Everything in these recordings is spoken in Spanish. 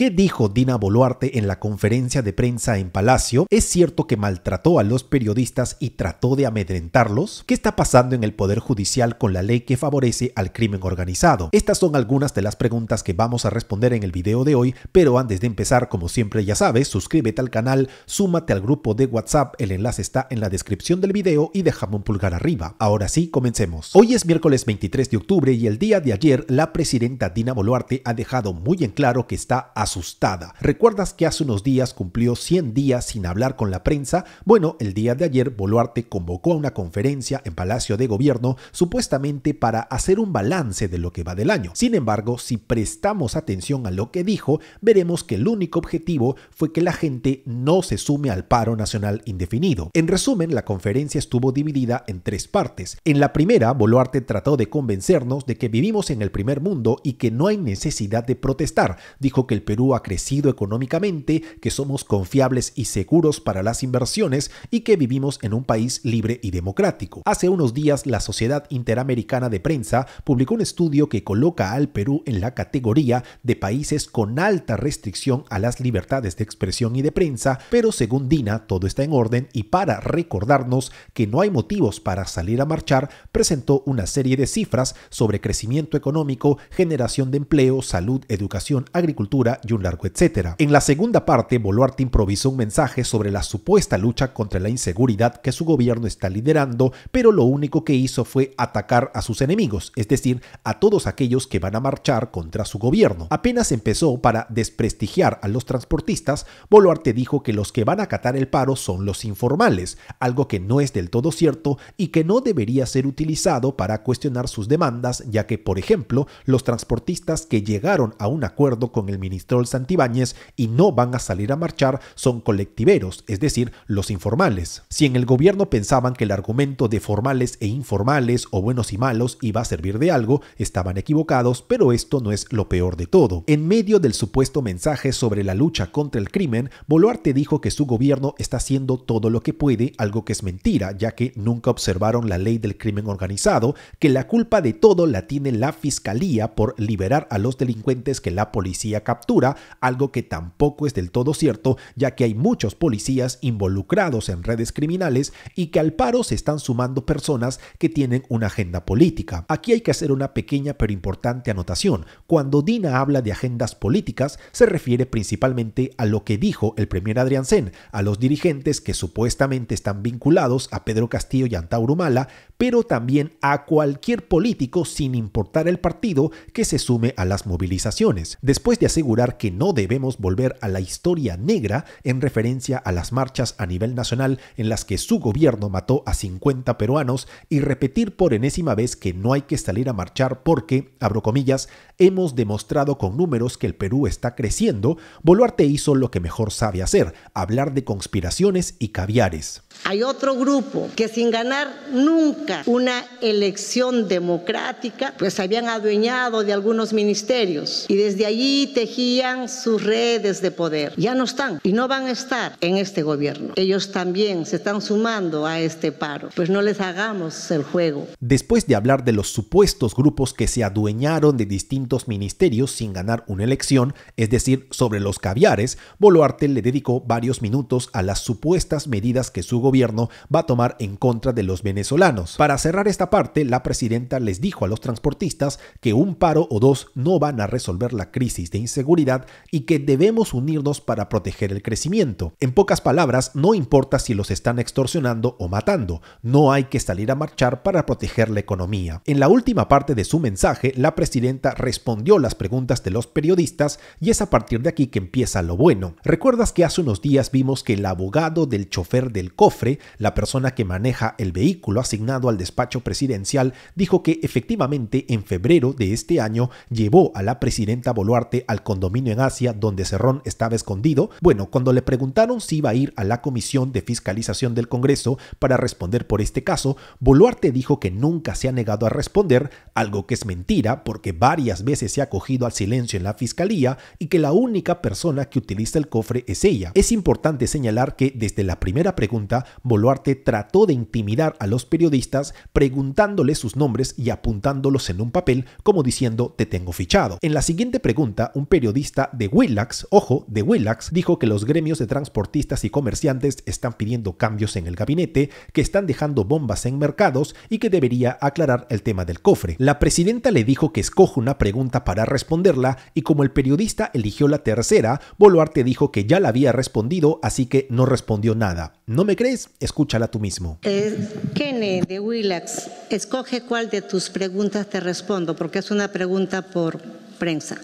¿Qué dijo Dina Boluarte en la conferencia de prensa en Palacio? ¿Es cierto que maltrató a los periodistas y trató de amedrentarlos? ¿Qué está pasando en el Poder Judicial con la ley que favorece al crimen organizado? Estas son algunas de las preguntas que vamos a responder en el video de hoy, pero antes de empezar, como siempre ya sabes, suscríbete al canal, súmate al grupo de WhatsApp, el enlace está en la descripción del video y déjame un pulgar arriba. Ahora sí, comencemos. Hoy es miércoles 23 de octubre y el día de ayer la presidenta Dina Boluarte ha dejado muy en claro que está a asustada. ¿Recuerdas que hace unos días cumplió 100 días sin hablar con la prensa? Bueno, el día de ayer Boluarte convocó a una conferencia en Palacio de Gobierno supuestamente para hacer un balance de lo que va del año. Sin embargo, si prestamos atención a lo que dijo, veremos que el único objetivo fue que la gente no se sume al paro nacional indefinido. En resumen, la conferencia estuvo dividida en tres partes. En la primera, Boluarte trató de convencernos de que vivimos en el primer mundo y que no hay necesidad de protestar. Dijo que el Perú ha crecido económicamente, que somos confiables y seguros para las inversiones y que vivimos en un país libre y democrático. Hace unos días la Sociedad Interamericana de Prensa publicó un estudio que coloca al Perú en la categoría de países con alta restricción a las libertades de expresión y de prensa, pero según Dina todo está en orden y para recordarnos que no hay motivos para salir a marchar, presentó una serie de cifras sobre crecimiento económico, generación de empleo, salud, educación, agricultura y un largo etcétera. En la segunda parte, Boluarte improvisó un mensaje sobre la supuesta lucha contra la inseguridad que su gobierno está liderando, pero lo único que hizo fue atacar a sus enemigos, es decir, a todos aquellos que van a marchar contra su gobierno. Apenas empezó para desprestigiar a los transportistas, Boluarte dijo que los que van a acatar el paro son los informales, algo que no es del todo cierto y que no debería ser utilizado para cuestionar sus demandas, ya que, por ejemplo, los transportistas que llegaron a un acuerdo con el ministro Santibáñez y no van a salir a marchar son colectiveros, es decir, los informales. Si en el gobierno pensaban que el argumento de formales e informales o buenos y malos iba a servir de algo, estaban equivocados, pero esto no es lo peor de todo. En medio del supuesto mensaje sobre la lucha contra el crimen, Boluarte dijo que su gobierno está haciendo todo lo que puede, algo que es mentira, ya que nunca observaron la ley del crimen organizado, que la culpa de todo la tiene la fiscalía por liberar a los delincuentes que la policía captura algo que tampoco es del todo cierto, ya que hay muchos policías involucrados en redes criminales y que al paro se están sumando personas que tienen una agenda política. Aquí hay que hacer una pequeña pero importante anotación. Cuando Dina habla de agendas políticas, se refiere principalmente a lo que dijo el primer Adrián Zen, a los dirigentes que supuestamente están vinculados a Pedro Castillo y Antauro Mala pero también a cualquier político sin importar el partido que se sume a las movilizaciones. Después de asegurar que no debemos volver a la historia negra en referencia a las marchas a nivel nacional en las que su gobierno mató a 50 peruanos y repetir por enésima vez que no hay que salir a marchar porque, abro comillas, hemos demostrado con números que el Perú está creciendo, Boluarte hizo lo que mejor sabe hacer, hablar de conspiraciones y caviares. Hay otro grupo que sin ganar nunca una elección democrática, pues habían adueñado de algunos ministerios y desde allí tejía sus redes de poder. Ya no están y no van a estar en este gobierno. Ellos también se están sumando a este paro. Pues no les hagamos el juego. Después de hablar de los supuestos grupos que se adueñaron de distintos ministerios sin ganar una elección, es decir, sobre los caviares, Boluarte le dedicó varios minutos a las supuestas medidas que su gobierno va a tomar en contra de los venezolanos. Para cerrar esta parte, la presidenta les dijo a los transportistas que un paro o dos no van a resolver la crisis de inseguridad y que debemos unirnos para proteger el crecimiento. En pocas palabras, no importa si los están extorsionando o matando, no hay que salir a marchar para proteger la economía. En la última parte de su mensaje, la presidenta respondió las preguntas de los periodistas y es a partir de aquí que empieza lo bueno. ¿Recuerdas que hace unos días vimos que el abogado del chofer del cofre, la persona que maneja el vehículo asignado al despacho presidencial, dijo que efectivamente en febrero de este año llevó a la presidenta Boluarte al condominio en Asia, donde Cerrón estaba escondido, bueno, cuando le preguntaron si iba a ir a la Comisión de Fiscalización del Congreso para responder por este caso, Boluarte dijo que nunca se ha negado a responder, algo que es mentira porque varias veces se ha cogido al silencio en la Fiscalía y que la única persona que utiliza el cofre es ella. Es importante señalar que desde la primera pregunta, Boluarte trató de intimidar a los periodistas preguntándoles sus nombres y apuntándolos en un papel como diciendo te tengo fichado. En la siguiente pregunta, un periodista de Willax, ojo, de Willax, dijo que los gremios de transportistas y comerciantes están pidiendo cambios en el gabinete, que están dejando bombas en mercados y que debería aclarar el tema del cofre. La presidenta le dijo que escoja una pregunta para responderla y como el periodista eligió la tercera, Boluarte dijo que ya la había respondido, así que no respondió nada. ¿No me crees? Escúchala tú mismo. Eh, Kene de Willax, escoge cuál de tus preguntas te respondo, porque es una pregunta por prensa.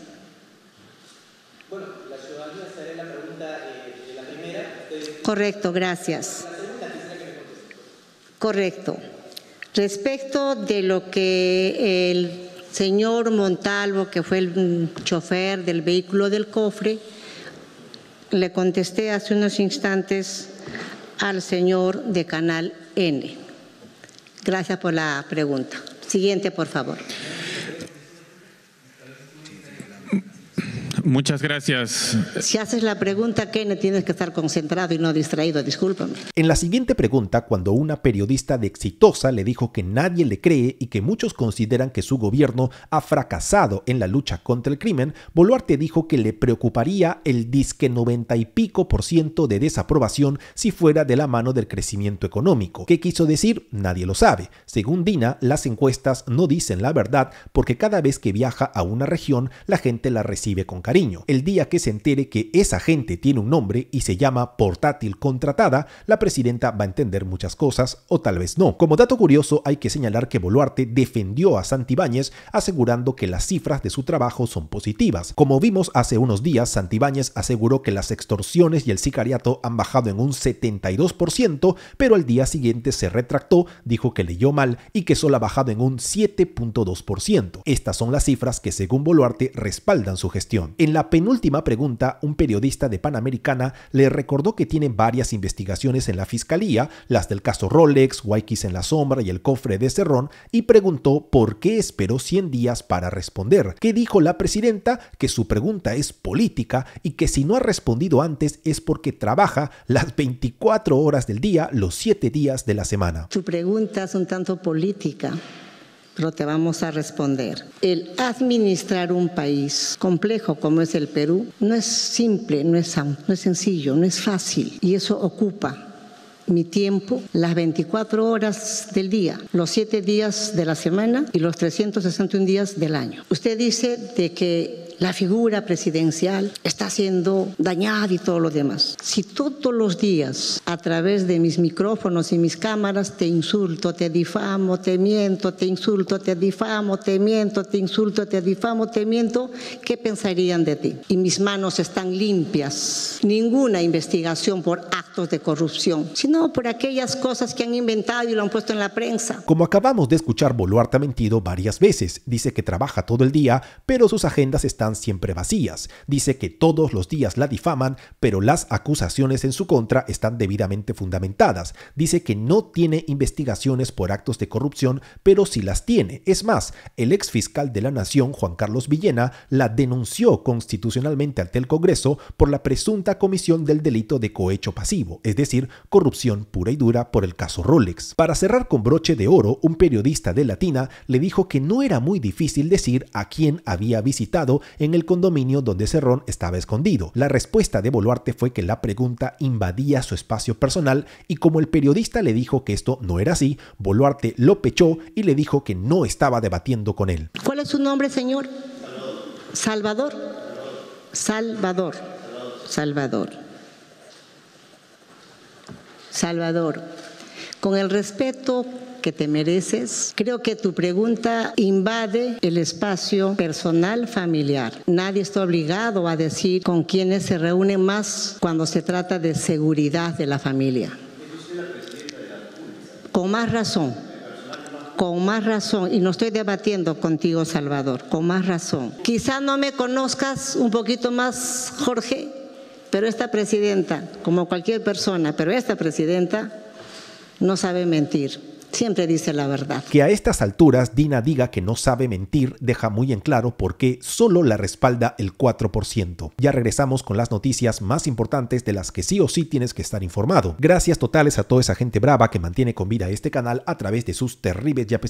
Correcto, gracias. Correcto. Respecto de lo que el señor Montalvo, que fue el chofer del vehículo del cofre, le contesté hace unos instantes al señor de Canal N. Gracias por la pregunta. Siguiente, por favor. Muchas gracias. Si haces la pregunta, Kenneth, tienes que estar concentrado y no distraído, discúlpame. En la siguiente pregunta, cuando una periodista de Exitosa le dijo que nadie le cree y que muchos consideran que su gobierno ha fracasado en la lucha contra el crimen, Boluarte dijo que le preocuparía el disque 90 y pico por ciento de desaprobación si fuera de la mano del crecimiento económico. ¿Qué quiso decir? Nadie lo sabe. Según Dina, las encuestas no dicen la verdad porque cada vez que viaja a una región, la gente la recibe con cariño. El día que se entere que esa gente tiene un nombre y se llama portátil contratada, la presidenta va a entender muchas cosas o tal vez no. Como dato curioso, hay que señalar que Boluarte defendió a Santibáñez asegurando que las cifras de su trabajo son positivas. Como vimos hace unos días, Santibáñez aseguró que las extorsiones y el sicariato han bajado en un 72%, pero al día siguiente se retractó, dijo que leyó mal y que solo ha bajado en un 7.2%. Estas son las cifras que según Boluarte respaldan su gestión. En la penúltima pregunta, un periodista de Panamericana le recordó que tiene varias investigaciones en la fiscalía, las del caso Rolex, Waikis en la sombra y el cofre de Cerrón, y preguntó por qué esperó 100 días para responder. ¿Qué dijo la presidenta? Que su pregunta es política y que si no ha respondido antes es porque trabaja las 24 horas del día, los 7 días de la semana. Su pregunta es un tanto política pero te vamos a responder. El administrar un país complejo como es el Perú no es simple, no es, no es sencillo, no es fácil y eso ocupa mi tiempo las 24 horas del día, los 7 días de la semana y los 361 días del año. Usted dice de que la figura presidencial está siendo dañada y todo lo demás. Si todos los días a través de mis micrófonos y mis cámaras te insulto, te difamo, te miento, te insulto, te difamo, te miento, te insulto, te difamo, te miento, ¿qué pensarían de ti? Y mis manos están limpias. Ninguna investigación por actos de corrupción, sino por aquellas cosas que han inventado y lo han puesto en la prensa. Como acabamos de escuchar, Boluarte ha mentido varias veces. Dice que trabaja todo el día, pero sus agendas están siempre vacías. Dice que todos los días la difaman, pero las acusaciones en su contra están debidamente fundamentadas. Dice que no tiene investigaciones por actos de corrupción, pero sí las tiene. Es más, el ex fiscal de la Nación, Juan Carlos Villena, la denunció constitucionalmente ante el Congreso por la presunta comisión del delito de cohecho pasivo, es decir, corrupción pura y dura por el caso Rolex. Para cerrar con broche de oro, un periodista de Latina le dijo que no era muy difícil decir a quién había visitado en el condominio donde Cerrón estaba escondido. La respuesta de Boluarte fue que la pregunta invadía su espacio personal y como el periodista le dijo que esto no era así, Boluarte lo pechó y le dijo que no estaba debatiendo con él. ¿Cuál es su nombre, señor? Salvador. Salvador. Salvador. Salvador. Con el respeto que te mereces. Creo que tu pregunta invade el espacio personal familiar. Nadie está obligado a decir con quiénes se reúnen más cuando se trata de seguridad de la familia. Con más razón, con más razón, y no estoy debatiendo contigo, Salvador, con más razón. Quizá no me conozcas un poquito más, Jorge, pero esta presidenta, como cualquier persona, pero esta presidenta no sabe mentir siempre dice la verdad. Que a estas alturas Dina diga que no sabe mentir deja muy en claro por qué solo la respalda el 4%. Ya regresamos con las noticias más importantes de las que sí o sí tienes que estar informado. Gracias totales a toda esa gente brava que mantiene con vida este canal a través de sus terribles ya y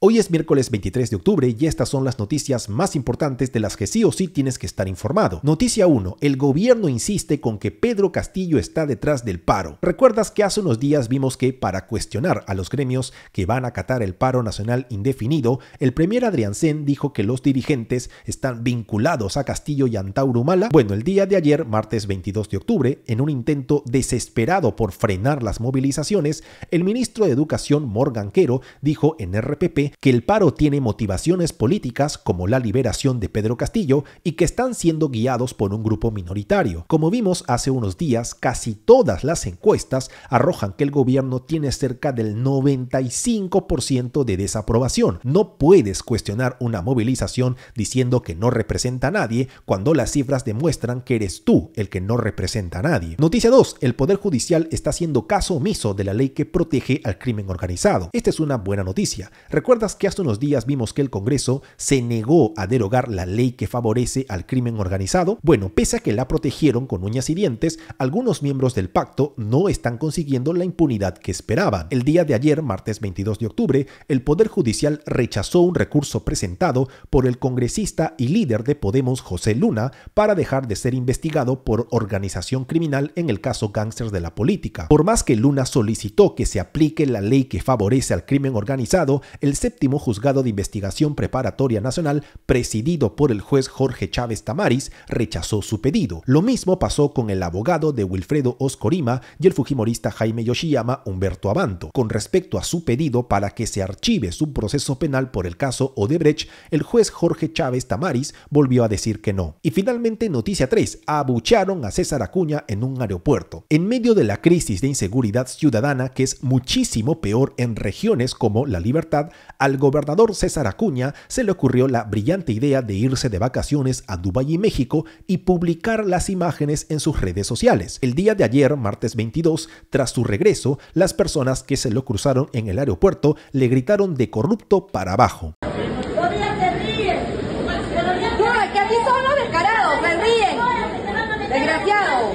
Hoy es miércoles 23 de octubre y estas son las noticias más importantes de las que sí o sí tienes que estar informado. Noticia 1. El gobierno insiste con que Pedro Castillo está detrás del paro. ¿Recuerdas que hace unos días vimos que para cuestionar a los gremios que van a acatar el paro nacional indefinido, el premier Adrián Sen dijo que los dirigentes están vinculados a Castillo y Antaurumala. Bueno, el día de ayer, martes 22 de octubre, en un intento desesperado por frenar las movilizaciones, el ministro de Educación Morgan Quero dijo en RPP que el paro tiene motivaciones políticas como la liberación de Pedro Castillo y que están siendo guiados por un grupo minoritario. Como vimos hace unos días, casi todas las encuestas arrojan que el gobierno tiene cerca del 90 35% de desaprobación. No puedes cuestionar una movilización diciendo que no representa a nadie cuando las cifras demuestran que eres tú el que no representa a nadie. Noticia 2. El Poder Judicial está haciendo caso omiso de la ley que protege al crimen organizado. Esta es una buena noticia. ¿Recuerdas que hace unos días vimos que el Congreso se negó a derogar la ley que favorece al crimen organizado? Bueno, pese a que la protegieron con uñas y dientes, algunos miembros del pacto no están consiguiendo la impunidad que esperaban. El día de ayer, martes 22 de octubre, el Poder Judicial rechazó un recurso presentado por el congresista y líder de Podemos José Luna para dejar de ser investigado por organización criminal en el caso Gangsters de la Política. Por más que Luna solicitó que se aplique la ley que favorece al crimen organizado, el séptimo juzgado de investigación preparatoria nacional, presidido por el juez Jorge Chávez Tamaris, rechazó su pedido. Lo mismo pasó con el abogado de Wilfredo Oscorima y el fujimorista Jaime Yoshiyama Humberto Abanto. Con respecto a su pedido para que se archive su proceso penal por el caso Odebrecht, el juez Jorge Chávez Tamaris volvió a decir que no. Y finalmente, noticia 3, Abucharon a César Acuña en un aeropuerto. En medio de la crisis de inseguridad ciudadana, que es muchísimo peor en regiones como La Libertad, al gobernador César Acuña se le ocurrió la brillante idea de irse de vacaciones a Dubái y México y publicar las imágenes en sus redes sociales. El día de ayer, martes 22, tras su regreso, las personas que se lo cruzaron en el aeropuerto le gritaron de corrupto para abajo. Todavía se No, que aquí son los descarados, se ríen. Desgraciado.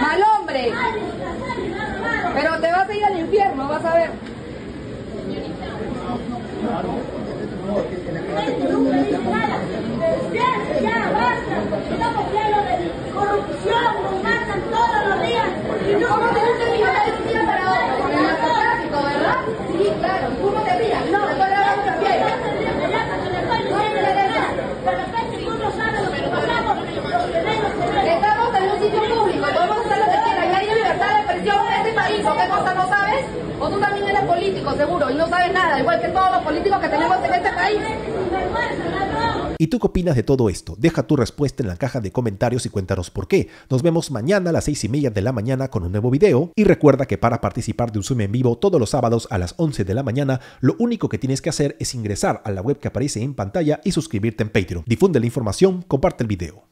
Mal hombre. Pero te vas a ir al infierno, vas a ver. Este ¿Y tú qué opinas de todo esto? Deja tu respuesta en la caja de comentarios y cuéntanos por qué. Nos vemos mañana a las 6 y media de la mañana con un nuevo video. Y recuerda que para participar de un Zoom en vivo todos los sábados a las 11 de la mañana, lo único que tienes que hacer es ingresar a la web que aparece en pantalla y suscribirte en Patreon. Difunde la información, comparte el video.